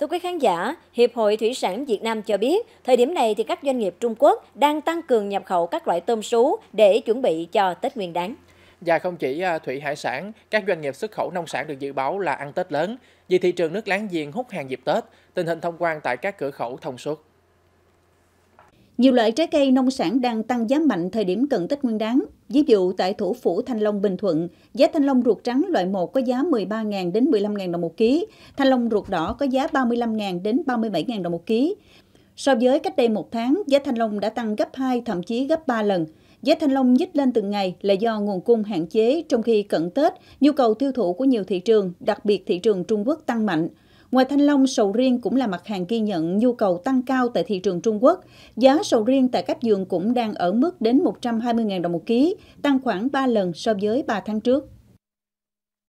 Thưa quý khán giả, Hiệp hội Thủy sản Việt Nam cho biết, thời điểm này thì các doanh nghiệp Trung Quốc đang tăng cường nhập khẩu các loại tôm sú để chuẩn bị cho Tết Nguyên đán. Và không chỉ à, thủy hải sản, các doanh nghiệp xuất khẩu nông sản được dự báo là ăn Tết lớn. Vì thị trường nước láng giềng hút hàng dịp Tết, tình hình thông quan tại các cửa khẩu thông suốt. Nhiều loại trái cây nông sản đang tăng giá mạnh thời điểm cận Tết Nguyên đán. Ví dụ tại thủ phủ Thanh Long Bình Thuận, giá thanh long ruột trắng loại 1 có giá 13.000 đến 15.000 đồng một ký, thanh long ruột đỏ có giá 35.000 đến 37.000 đồng một ký. So với cách đây một tháng, giá thanh long đã tăng gấp 2 thậm chí gấp 3 lần. Giá thanh long nhích lên từng ngày là do nguồn cung hạn chế trong khi cận Tết, nhu cầu tiêu thụ của nhiều thị trường, đặc biệt thị trường Trung Quốc tăng mạnh. Ngoài thanh long, sầu riêng cũng là mặt hàng ghi nhận nhu cầu tăng cao tại thị trường Trung Quốc. Giá sầu riêng tại các vườn cũng đang ở mức đến 120.000 đồng một ký, tăng khoảng 3 lần so với 3 tháng trước.